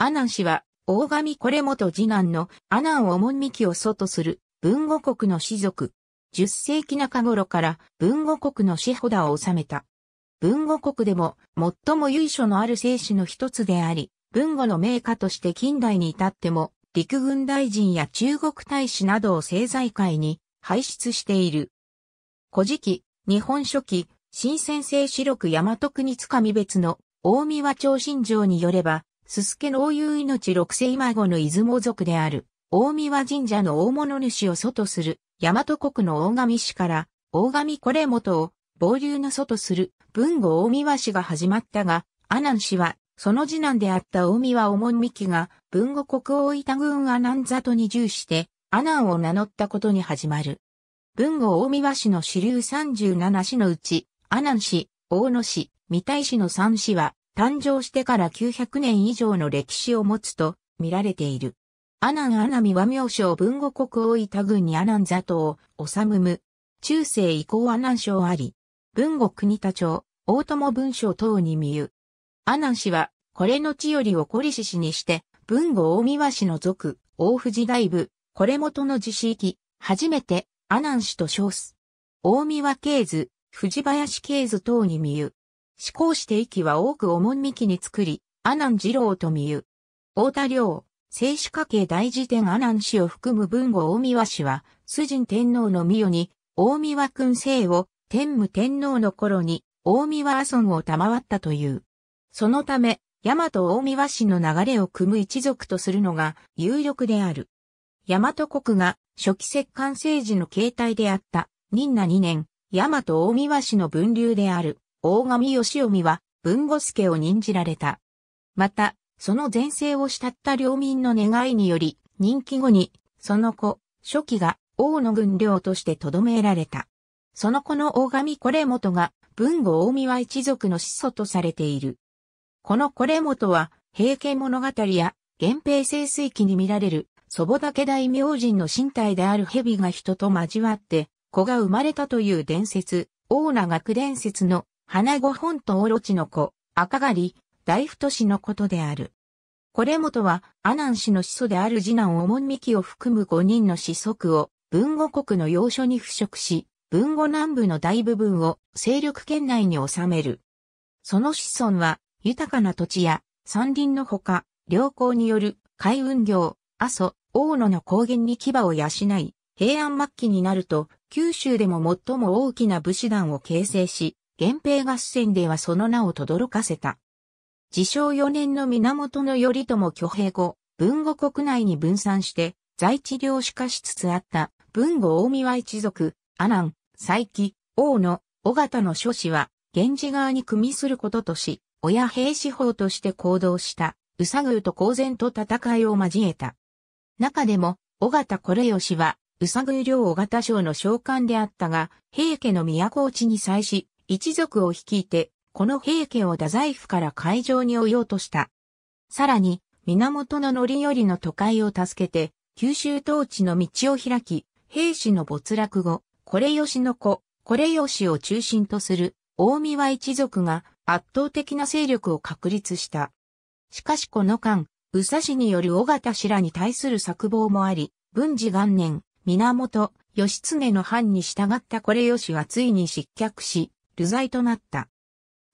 阿南氏は、大神これ元次男の阿南をみきを祖とする文語国の士族。十世紀中頃から文語国の司法だを治めた。文語国でも最も由緒のある聖子の一つであり、文語の名家として近代に至っても、陸軍大臣や中国大使などを政財界に輩出している。古事記、日本書紀、新鮮性四録大和国つかみ別の大宮町新城によれば、すすけの応有命六世今後の出雲族である、大神神社の大物主を祖とする、大和国の大神氏から、大神これ元を、傍流の祖とする、文後大神氏が始まったが、阿南氏は、その次男であった大神お重みきが、文後国王板郡阿南里に従して、阿南を名乗ったことに始まる。文後大神氏の主流37氏のうち、阿南氏、大野氏、三田井氏の3氏は、誕生してから900年以上の歴史を持つと見られている。阿南阿南は名称文語国大分郡に阿南座を治む。中世以降阿南省あり。文後国田町、大友文書等に見ゆ。阿南氏は、これの地よりを小し氏にして、文後大宮氏の族、大藤大部、これ元の自史域、初めて、阿南氏と称す。大宮系図、藤林系図等に見ゆ。思考して息は多く重んみきに作り、阿南二郎と見ゆ。大田良、静止家系大辞典阿南氏を含む文語大宮氏は、主人天皇の御代に、大宮君姓を、天武天皇の頃に、大宮阿孫を賜ったという。そのため、大和大宮氏の流れを組む一族とするのが有力である。大和国が初期摂関政治の形態であった、任那二年、大和大宮氏の分流である。大神義臣は文後助を任じられた。また、その前世を慕った領民の願いにより、任期後に、その子、初期が王の軍領として留められた。その子の大神これ元が、文後大宮一族の始祖とされている。このこれ元は、平家物語や、源平清水記に見られる、祖母岳大明神の身体である蛇が人と交わって、子が生まれたという伝説、大名学伝説の花五本とオロチの子、赤狩り、大太氏のことである。これもとは、阿南氏の子祖である次男おもんみきを含む5人の子息を、文後国の要所に腐食し、文後南部の大部分を勢力圏内に収める。その子孫は、豊かな土地や山林のほか、良好による海運業、阿蘇、大野の高原に牙を養い、平安末期になると、九州でも最も大きな武士団を形成し、源平合戦ではその名を轟かせた。自称4年の源頼朝挙兵後、文後国内に分散して、在地領主化しつつあった文後大宮一族、阿南、佐伯、王の、尾形の諸子は、源氏側に組みすることとし、親兵士法として行動した、宇佐宮と公然と戦いを交えた。中でも、尾形これよしは、宇佐宮領尾形省の召喚であったが、平家の都落ちに際し、一族を率いて、この平家を太宰府から海上に追いうとした。さらに、源の範頼の都会を助けて、九州統治の道を開き、兵士の没落後、これ吉の子、これ吉を中心とする、大宮一族が圧倒的な勢力を確立した。しかしこの間、宇佐氏による尾形氏らに対する策謀もあり、文治元年、源、義経の藩に従ったこれ吉はついに失脚し、流罪となった。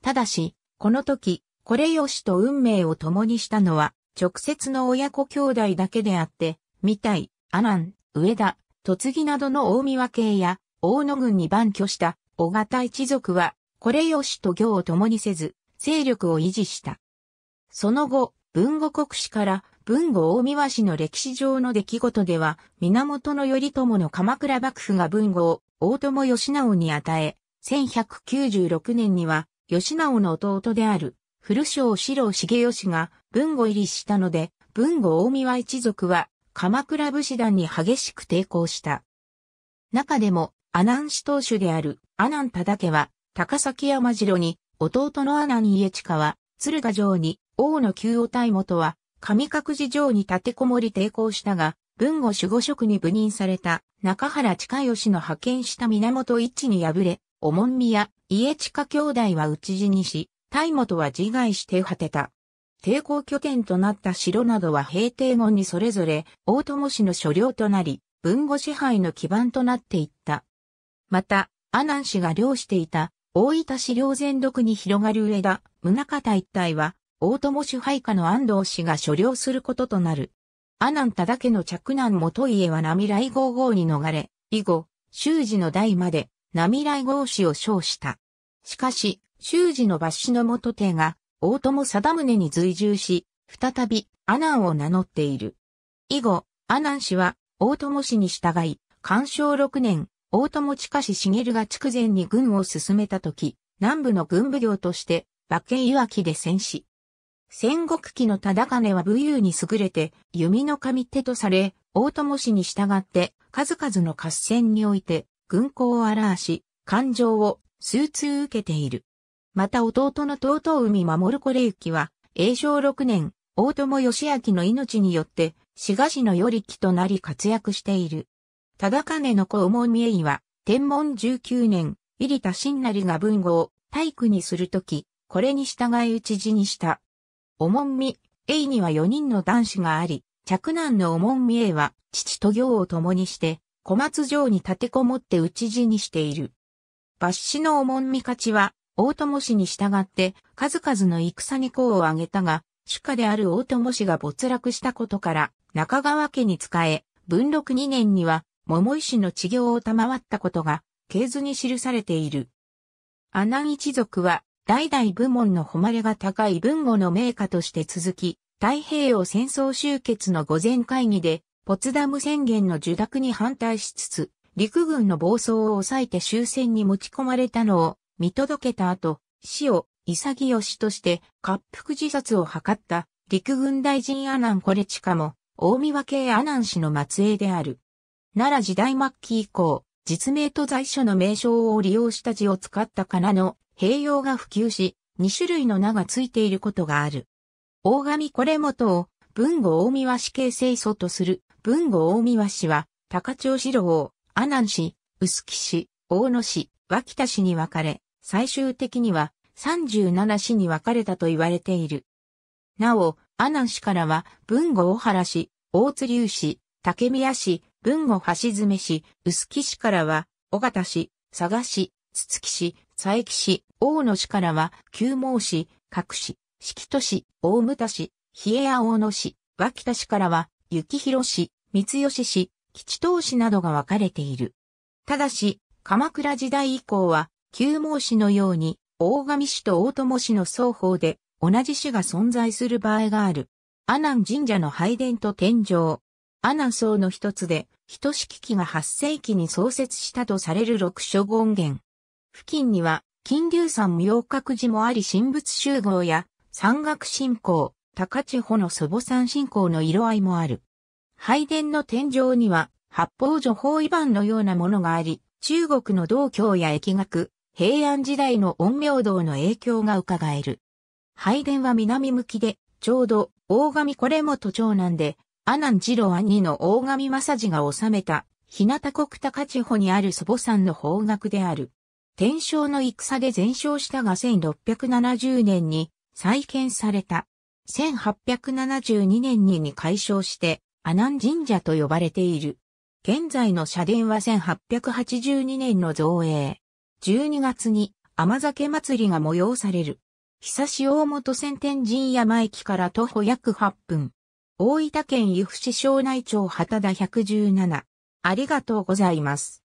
ただし、この時、これよしと運命を共にしたのは、直接の親子兄弟だけであって、三体、阿南、上田、栃木などの大宮系や、大野郡に番居した、小型一族は、これよしと行を共にせず、勢力を維持した。その後、文後国史から文後大和氏の歴史上の出来事では、源頼朝の鎌倉幕府が文後を大友義直に与え、1196年には、吉直の弟である、古将四郎重義が文後入りしたので、文後大宮一族は、鎌倉武士団に激しく抵抗した。中でも、阿南市当主である阿南忠家は、高崎山城に、弟の阿南家近は、鶴ヶ城に、王の旧王大元は、上隠寺城に立てこもり抵抗したが、文後守護職に部任された中原近義の派遣した源一に敗れ、おもんみや、家近兄弟は討ち死にし、大元は自害して果てた。抵抗拠点となった城などは平定後にそれぞれ大友氏の所領となり、文後支配の基盤となっていった。また、阿南氏が領していた大分市領全独に広がる上田、宗方一帯は、大友支配下の安藤氏が所領することとなる。阿南忠家の嫡男元家は波来55に逃れ、以後、修二の代まで、並来合氏を称した。しかし、修士の抜氏の元帝が、大友貞宗に随従し、再び、阿南を名乗っている。以後、阿南氏は、大友氏に従い、干渉6年、大友近氏茂が筑前に軍を進めた時、南部の軍部領として、馬券岩木で戦死。戦国期の忠金は武勇に優れて、弓の神手とされ、大友氏に従って、数々の合戦において、軍港を表し、感情を数通受けている。また弟の弟海守これきは、永正6年、大友義明の命によって、志賀市の与力となり活躍している。忠金の子重見栄は、天文19年、入田新成が文語を体育にするとき、これに従い討ち死にした。重見栄には4人の男子があり、着男の重見栄は、父と行を共にして、小松城に立てこもって討ち死にしている。抜死のおもんみかちは、大友氏に従って数々の戦に功を挙げたが、主家である大友氏が没落したことから中川家に仕え、文禄2年には桃井氏の治療を賜ったことが、系図に記されている。阿南一族は、代々部門の誉れが高い文語の名家として続き、太平洋戦争終結の御前会議で、ポツダム宣言の受諾に反対しつつ、陸軍の暴走を抑えて終戦に持ち込まれたのを見届けた後、死を潔しとして滑腹自殺を図った陸軍大臣アナン・コレチカも、大見分系アナン氏の末裔である。奈良時代末期以降、実名と在所の名称を利用した字を使った仮名の併用が普及し、2種類の名がついていることがある。大神これ元を文語大見和死刑制素とする文後大宮市は、高千穂市郎、阿南市、臼杵市、大野市、脇田市に分かれ、最終的には37市に分かれたと言われている。なお、阿南市からは、文後大原市、大津流市、竹宮市、文後橋詰市、臼杵市からは、尾形市、佐賀市、筒木市、佐伯市、大野市からは、旧毛市、各市、季都市、大牟田市、比叡屋大野市、脇田市からは、幸広氏、三吉氏、吉東市などが分かれている。ただし、鎌倉時代以降は、旧毛市のように、大神氏と大友氏の双方で、同じ市が存在する場合がある。阿南神社の拝殿と天井。阿南僧の一つで、人式機が8世紀に創設したとされる六所権現。付近には、金龍山妙覚寺もあり神仏集合や山岳信仰、高千穂の祖母山信仰の色合いもある。拝殿の天井には、八方女法遺版のようなものがあり、中国の道教や疫学、平安時代の陰陽道の影響が伺える。拝殿は南向きで、ちょうど、大神これもと長男で、阿南次郎兄の大神正治が治めた、日向国高千穂にある祖母山の方角である。天正の戦で全焼したが1670年に再建された。1872年にに改称して、阿南神社と呼ばれている。現在の社殿は1882年の造営。12月に甘酒祭りが催される。久し大本仙天神山駅から徒歩約8分。大分県由布市庄内町畑田117。ありがとうございます。